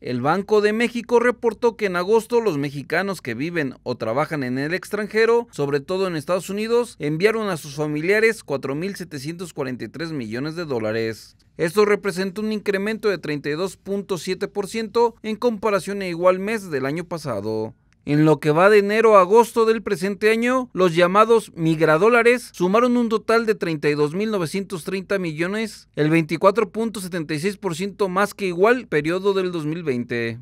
El Banco de México reportó que en agosto los mexicanos que viven o trabajan en el extranjero, sobre todo en Estados Unidos, enviaron a sus familiares 4.743 millones de dólares. Esto representa un incremento de 32.7% en comparación a igual mes del año pasado. En lo que va de enero a agosto del presente año, los llamados migradólares sumaron un total de 32.930 millones, el 24.76% más que igual periodo del 2020.